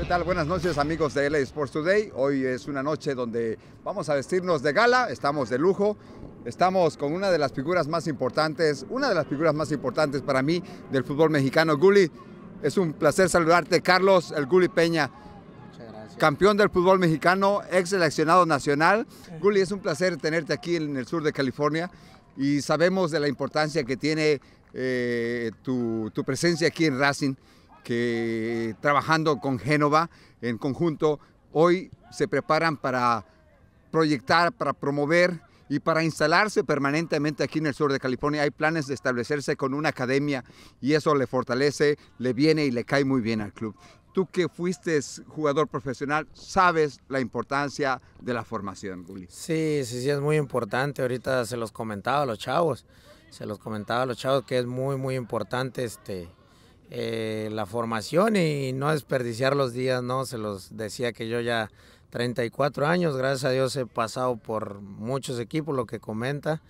¿Qué tal? Buenas noches amigos de LA Sports Today. Hoy es una noche donde vamos a vestirnos de gala, estamos de lujo, estamos con una de las figuras más importantes, una de las figuras más importantes para mí del fútbol mexicano, Gully. Es un placer saludarte, Carlos, el Gulli Peña. Campeón del fútbol mexicano, ex seleccionado nacional. Gully, es un placer tenerte aquí en el sur de California y sabemos de la importancia que tiene eh, tu, tu presencia aquí en Racing que trabajando con Génova en conjunto, hoy se preparan para proyectar, para promover y para instalarse permanentemente aquí en el sur de California. Hay planes de establecerse con una academia y eso le fortalece, le viene y le cae muy bien al club. Tú que fuiste jugador profesional, sabes la importancia de la formación, Guli. Sí, sí, sí, es muy importante. Ahorita se los comentaba a los chavos, se los comentaba a los chavos que es muy, muy importante este, eh, la formación y no desperdiciar los días, ¿no? Se los decía que yo ya 34 años, gracias a Dios he pasado por muchos equipos, lo que comenta,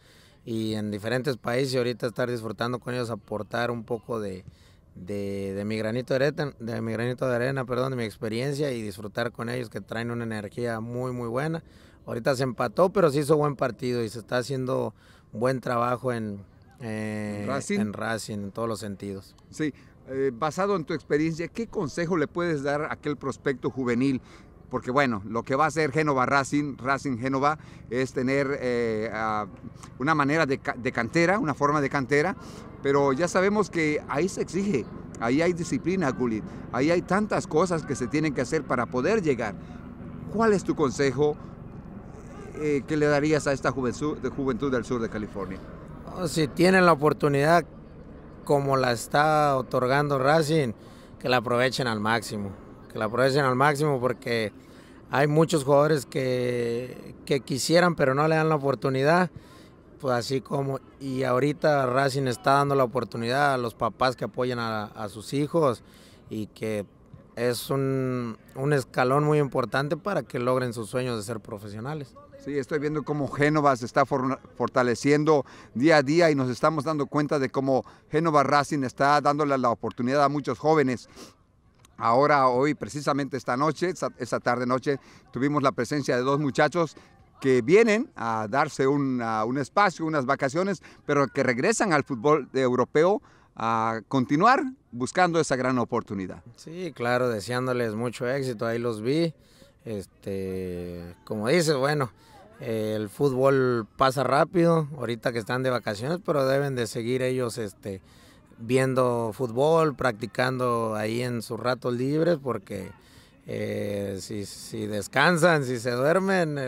y en diferentes países y ahorita estar disfrutando con ellos, aportar un poco de, de, mi granito de arena, de mi granito de arena, perdón, de mi experiencia y disfrutar con ellos que traen una energía muy muy buena. Ahorita se empató, pero se hizo buen partido y se está haciendo buen trabajo en, eh, en Racing en todos los sentidos. Sí, eh, basado en tu experiencia, ¿qué consejo le puedes dar a aquel prospecto juvenil? Porque bueno, lo que va a hacer Génova Racing, Racing Génova, es tener eh, una manera de, cantera, una forma de cantera, pero ya sabemos que ahí se exige, ahí hay disciplina, Gullit, ahí hay tantas cosas que se tienen que hacer para poder llegar. ¿Cuál es tu consejo eh, que le darías a esta juventud, de juventud del sur de California? Oh, si tienen la oportunidad, como la está otorgando Racing, que la aprovechen al máximo, que la aprovechen al máximo porque hay muchos jugadores que, que quisieran pero no le dan la oportunidad, pues así como, y ahorita Racing está dando la oportunidad a los papás que apoyan a sus hijos y que es un, escalón muy importante para que logren sus sueños de ser profesionales. Sí, estoy viendo cómo Génova se está fortaleciendo día a día y nos estamos dando cuenta de cómo Génova Racing está dándole la oportunidad a muchos jóvenes. Ahora, hoy, precisamente esta noche, esta, tarde noche, tuvimos la presencia de dos muchachos que vienen a darse un, un espacio, unas vacaciones, pero que regresan al fútbol europeo a continuar buscando esa gran oportunidad. Sí, claro, deseándoles mucho éxito, ahí los vi. Este, como dices, bueno, el fútbol pasa rápido, ahorita que están de vacaciones, pero deben de seguir ellos este, viendo fútbol, practicando ahí en sus ratos libres, porque eh, si, descansan, si se duermen,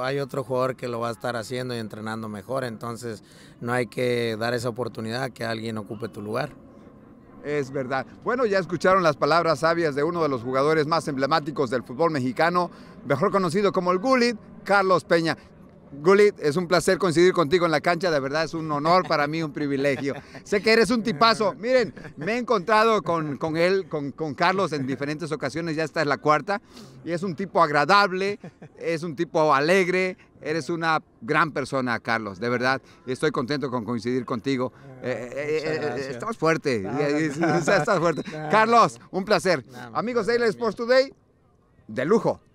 hay otro jugador que lo va a estar haciendo y entrenando mejor, entonces no hay que dar esa oportunidad que alguien ocupe tu lugar. Es verdad. Bueno, ya escucharon las palabras sabias de uno de los jugadores más emblemáticos del fútbol mexicano, mejor conocido como el Gullit, Carlos Peña. Gulit, es un placer coincidir contigo en la cancha, de verdad es un honor para mí, un privilegio. Sé que eres un tipazo. Miren, me he encontrado con, con él, con, con, Carlos en diferentes ocasiones, ya esta es la cuarta, y es un tipo agradable, es un tipo alegre, eres una gran persona, Carlos, de verdad. Estoy contento con coincidir contigo. Estamos eh, eh, fuertes, eh, estás fuerte, estás fuerte. Carlos, un placer. Amigos de Sports Today, de lujo.